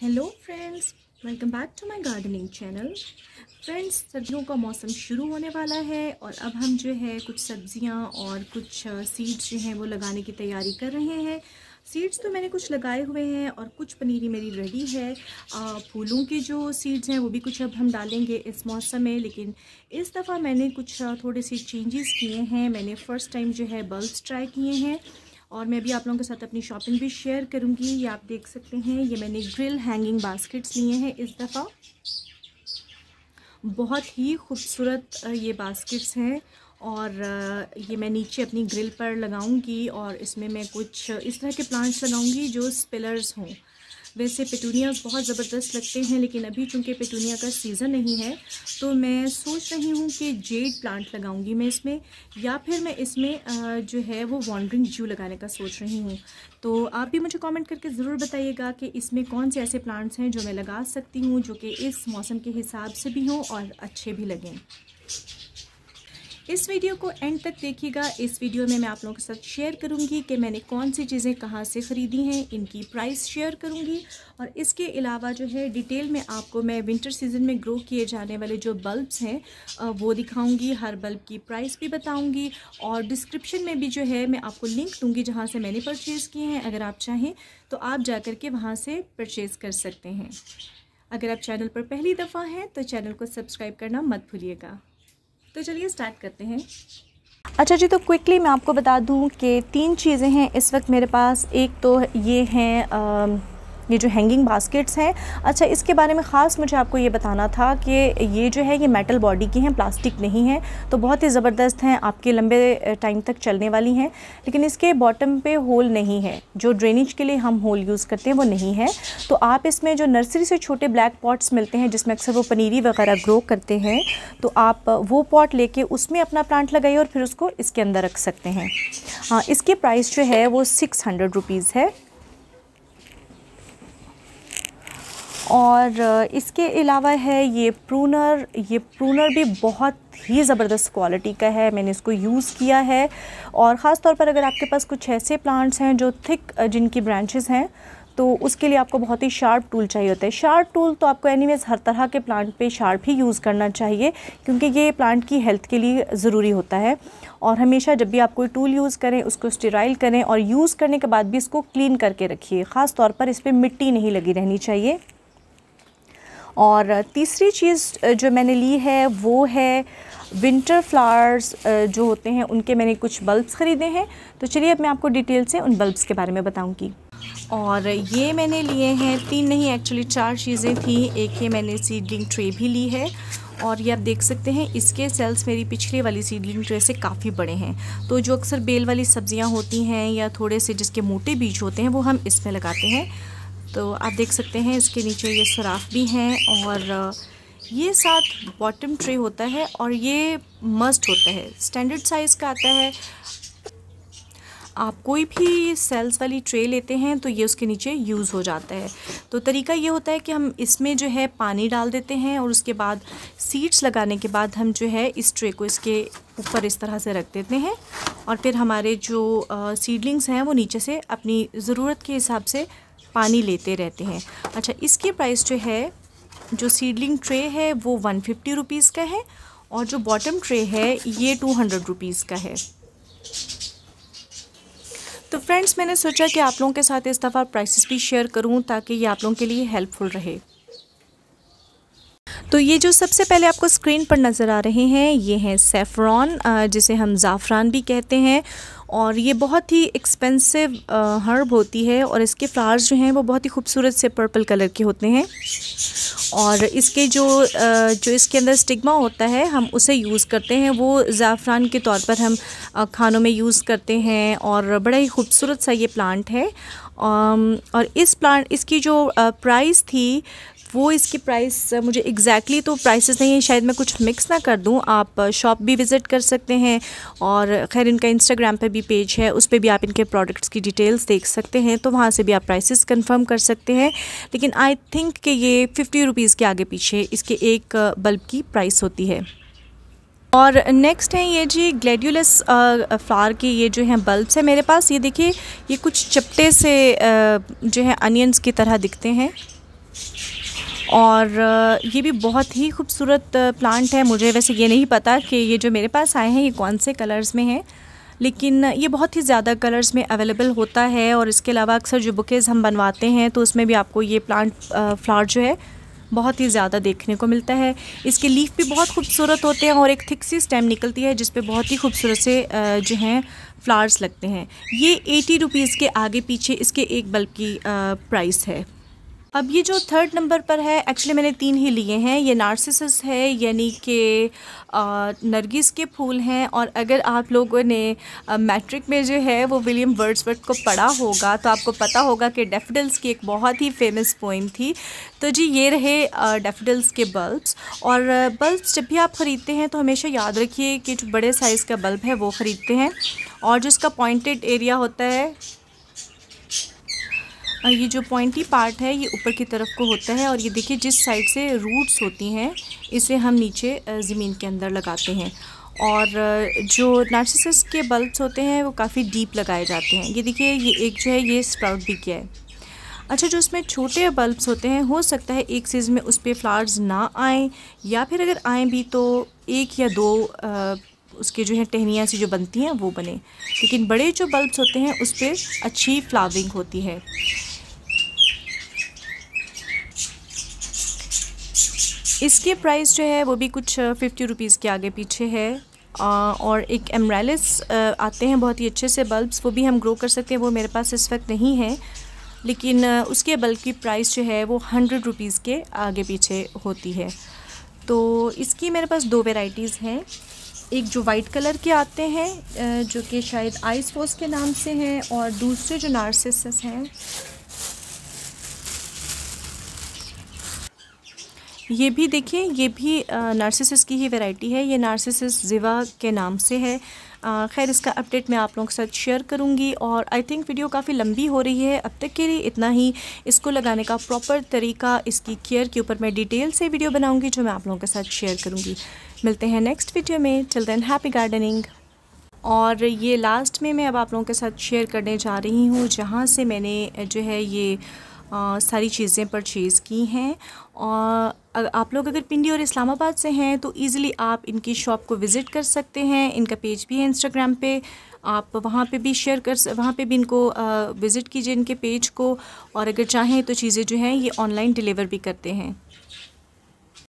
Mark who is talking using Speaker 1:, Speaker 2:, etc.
Speaker 1: hello friends welcome back to my gardening channel friends सब्जियों का मौसम शुरू होने वाला है और अब हम जो है कुछ सब्जियां और कुछ सीड्स जो हैं वो लगाने की तैयारी कर रहे हैं सीड्स तो मैंने कुछ लगाए हुए हैं और कुछ पनीरी मेरी रेडी है आ, फूलों के जो सीड्स हैं वो भी कुछ अब हम डालेंगे इस मौसम में लेकिन इस दफ़ा मैंने कुछ थोड़े से चेंजेस किए हैं मैंने फ़र्स्ट टाइम जो है बल्ब्स ट्राई किए हैं और मैं भी आप लोगों के साथ अपनी शॉपिंग भी शेयर करूँगी ये आप देख सकते हैं ये मैंने ग्रिल हैंगिंग बास्केट्स लिए हैं इस दफ़ा बहुत ही खूबसूरत ये बास्केट्स हैं और ये मैं नीचे अपनी ग्रिल पर लगाऊंगी और इसमें मैं कुछ इस तरह के प्लांट्स लगाऊंगी जो स्पिलर्स हों वैसे पेटूनियाज बहुत ज़बरदस्त लगते हैं लेकिन अभी चूंकि पेटूनिया का सीज़न नहीं है तो मैं सोच रही हूँ कि जेड प्लांट लगाऊंगी मैं इसमें या फिर मैं इसमें जो है वो वॉन्ड्रिंग जू लगाने का सोच रही हूँ तो आप भी मुझे कमेंट करके ज़रूर बताइएगा कि इसमें कौन से ऐसे प्लांट्स हैं जो मैं लगा सकती हूँ जो कि इस मौसम के हिसाब से भी हों और अच्छे भी लगें इस वीडियो को एंड तक देखिएगा इस वीडियो में मैं आप लोगों के साथ शेयर करूँगी कि मैंने कौन सी चीज़ें कहाँ से ख़रीदी हैं इनकी प्राइस शेयर करूँगी और इसके अलावा जो है डिटेल में आपको मैं विंटर सीजन में ग्रो किए जाने वाले जो बल्ब्स हैं वो दिखाऊँगी हर बल्ब की प्राइस भी बताऊँगी और डिस्क्रिप्शन में भी जो है मैं आपको लिंक दूँगी जहाँ से मैंने परचेज़ किए हैं अगर आप चाहें तो आप जा के वहाँ से परचेज़ कर सकते हैं अगर आप चैनल पर पहली दफ़ा हैं तो चैनल को सब्सक्राइब करना मत भूलिएगा तो चलिए स्टार्ट करते हैं अच्छा जी तो क्विकली मैं आपको बता दूं कि तीन चीज़ें हैं इस वक्त मेरे पास एक तो ये हैं ये जो हैंगिंग बास्केट्स हैं अच्छा इसके बारे में ख़ास मुझे आपको ये बताना था कि ये जो है ये मेटल बॉडी की हैं प्लास्टिक नहीं है तो बहुत ही ज़बरदस्त हैं आपके लंबे टाइम तक चलने वाली हैं लेकिन इसके बॉटम पे होल नहीं है जो ड्रेनेज के लिए हम होल यूज़ करते हैं वो नहीं है तो आप इसमें जो नर्सरी से छोटे ब्लैक पॉट्स मिलते हैं जिसमें अक्सर वो पनीरी वगैरह ग्रो करते हैं तो आप वो पॉट लेके उसमें अपना प्लांट लगाइए और फिर उसको इसके अंदर रख सकते हैं हाँ इसके प्राइस जो है वो सिक्स हंड्रेड रुपीज़ है और इसके अलावा है ये प्रूनर ये प्रूनर भी बहुत ही ज़बरदस्त क्वालिटी का है मैंने इसको यूज़ किया है और ख़ास तौर पर अगर आपके पास कुछ ऐसे प्लांट्स हैं जो थिक जिनकी ब्रांचेस हैं तो उसके लिए आपको बहुत ही शार्प टूल चाहिए होता है शार्प टूल तो आपको एनीवेज हर तरह के प्लांट पे शार्प ही यूज़ करना चाहिए क्योंकि ये प्लांट की हेल्थ के लिए ज़रूरी होता है और हमेशा जब भी आप कोई टूल यूज़ करें उसको स्टेराइल करें और यूज़ करने के बाद भी इसको क्लीन करके रखिए ख़ास तौर पर इस पर मिट्टी नहीं लगी रहनी चाहिए और तीसरी चीज़ जो मैंने ली है वो है विंटर फ्लावर्स जो होते हैं उनके मैंने कुछ बल्ब्स ख़रीदे हैं तो चलिए अब मैं आपको डिटेल से उन बल्ब्स के बारे में बताऊँगी और ये मैंने लिए हैं तीन नहीं एक्चुअली चार चीज़ें थी एक ये मैंने सीडलिंग ट्रे भी ली है और ये आप देख सकते हैं इसके सेल्स मेरी पिछले वाली सीडलिंग ट्रे से काफ़ी बड़े हैं तो जो अक्सर बेल वाली सब्ज़ियाँ होती हैं या थोड़े से जिसके मोटे बीज होते हैं वो हम इसमें लगाते हैं तो आप देख सकते हैं इसके नीचे ये सुराख भी हैं और ये साथ बॉटम ट्रे होता है और ये मस्ट होता है स्टैंडर्ड साइज़ का आता है आप कोई भी सेल्स वाली ट्रे लेते हैं तो ये उसके नीचे यूज़ हो जाता है तो तरीका ये होता है कि हम इसमें जो है पानी डाल देते हैं और उसके बाद सीड्स लगाने के बाद हम जो है इस ट्रे को इसके ऊपर इस तरह से रख देते हैं और फिर हमारे जो सीडलिंग्स हैं वो नीचे से अपनी ज़रूरत के हिसाब से पानी लेते रहते हैं अच्छा इसकी प्राइस जो है जो सीडलिंग ट्रे है वो वन फिफ्टी रुपीज़ का है और जो बॉटम ट्रे है ये टू हंड्रेड रुपीज़ का है तो फ्रेंड्स मैंने सोचा कि आप लोगों के साथ इस दफ़ा प्राइसेस भी शेयर करूं ताकि ये आप लोगों के लिए हेल्पफुल रहे तो ये जो सबसे पहले आपको स्क्रीन पर नज़र आ रहे हैं ये हैं सेफ्रॉन जिसे हम ज़ाफ़रान भी कहते हैं और ये बहुत ही एक्सपेंसिव हर्ब होती है और इसके फ्लावर्स जो हैं वो बहुत ही खूबसूरत से पर्पल कलर के होते हैं और इसके जो जो इसके अंदर स्टिग्मा होता है हम उसे यूज़ करते हैं वो ज़ाफ़रान के तौर पर हम खानों में यूज़ करते हैं और बड़ा ही खूबसूरत सा ये प्लांट है और इस प्लांट इसकी जो प्राइस थी वो इसकी प्राइस uh, मुझे एग्जैक्टली exactly तो प्राइसेस नहीं है शायद मैं कुछ मिक्स ना कर दूँ आप शॉप uh, भी विज़िट कर सकते हैं और खैर इनका इंस्टाग्राम पर भी पेज है उस पर भी आप इनके प्रोडक्ट्स की डिटेल्स देख सकते हैं तो वहाँ से भी आप प्राइसेस कंफर्म कर सकते हैं लेकिन आई थिंक कि ये फ़िफ्टी रुपीज़ के आगे पीछे इसके एक बल्ब uh, की प्राइस होती है और नेक्स्ट है ये जी ग्लेडुलस फ्लावर के ये जो हैं बल्ब्स हैं मेरे पास ये देखिए ये कुछ चपटे से जो है अनियंस की तरह दिखते हैं और ये भी बहुत ही खूबसूरत प्लांट है मुझे वैसे ये नहीं पता कि ये जो मेरे पास आए हैं ये कौन से कलर्स में हैं लेकिन ये बहुत ही ज़्यादा कलर्स में अवेलेबल होता है और इसके अलावा अक्सर जो बुकेज़ हम बनवाते हैं तो उसमें भी आपको ये प्लांट फ्लावर जो है बहुत ही ज़्यादा देखने को मिलता है इसके लीफ भी बहुत खूबसूरत होते हैं और एक थिक सी स्टेम निकलती है जिस बहुत ही खूबसूरत से जो हैं फ्लावर्स लगते हैं ये एटी रुपीज़ के आगे पीछे इसके एक बल्ब की प्राइस है अब ये जो थर्ड नंबर पर है एक्चुअली मैंने तीन ही लिए हैं ये नार्सिसस है यानी कि नरगिस के फूल हैं और अगर आप लोगों ने मैट्रिक में जो है वो विलियम वर्ड्सवर्थ को पढ़ा होगा तो आपको पता होगा कि डेफिडल्स की एक बहुत ही फेमस पोइम थी तो जी ये रहे डेफिडल्स के बल्ब्स और बल्ब्स जब भी आप ख़रीदते हैं तो हमेशा याद रखिए कि जो बड़े साइज़ का बल्ब है वो ख़रीदते हैं और जो इसका पॉइंटेड एरिया होता है ये जो पॉइंटी पार्ट है ये ऊपर की तरफ को होता है और ये देखिए जिस साइड से रूट्स होती हैं इसे हम नीचे ज़मीन के अंदर लगाते हैं और जो नार्सिसस के बल्ब्स होते हैं वो काफ़ी डीप लगाए जाते हैं ये देखिए ये एक जो है ये स्प्राउट भी किया है अच्छा जो उसमें छोटे बल्ब्स होते हैं हो सकता है एक सीज़ में उस पर फ्लावर्स ना आएँ या फिर अगर आएँ भी तो एक या दो आ, उसके जो है टहनियाँ सी जो बनती हैं वो बने लेकिन बड़े जो बल्ब्स होते हैं उस पर अच्छी फ्लावरिंग होती है इसके प्राइस जो है वो भी कुछ फिफ्टी रुपीज़ के आगे पीछे है और एक एमरेलिस आते हैं बहुत ही अच्छे से बल्ब्स वो भी हम ग्रो कर सकते हैं वो मेरे पास इस वक्त नहीं है लेकिन उसके बल्ब की प्राइस जो है वो हंड्रेड रुपीज़ के आगे पीछे होती है तो इसकी मेरे पास दो वेराइटीज़ हैं एक जो वाइट कलर के आते हैं जो कि शायद आइस फोस के नाम से हैं और दूसरे जो नार्सिसस हैं ये भी देखिए ये भी नार्सिसस की ही वैरायटी है ये नार्सिसस जिवा के नाम से है खैर इसका अपडेट मैं आप लोगों के साथ शेयर करूँगी और आई थिंक वीडियो काफ़ी लंबी हो रही है अब तक के लिए इतना ही इसको लगाने का प्रॉपर तरीका इसकी केयर के ऊपर मैं डिटेल से वीडियो बनाऊँगी जो मैं आप लोगों के साथ शेयर करूँगी मिलते हैं नेक्स्ट वीडियो में चल हैप्पी गार्डनिंग और ये लास्ट में मैं अब आप लोगों के साथ शेयर करने जा रही हूँ जहाँ से मैंने जो है ये सारी चीज़ें परचेज़ की हैं और आप लोग अगर पिंडी और इस्लामाबाद से हैं तो ईज़िली आप इनकी शॉप को विज़िट कर सकते हैं इनका पेज भी है इंस्टाग्राम पे आप वहाँ पे भी शेयर कर वहाँ पे भी इनको विज़िट कीजिए इनके पेज को और अगर चाहें तो चीज़ें जो हैं ये ऑनलाइन डिलीवर भी करते हैं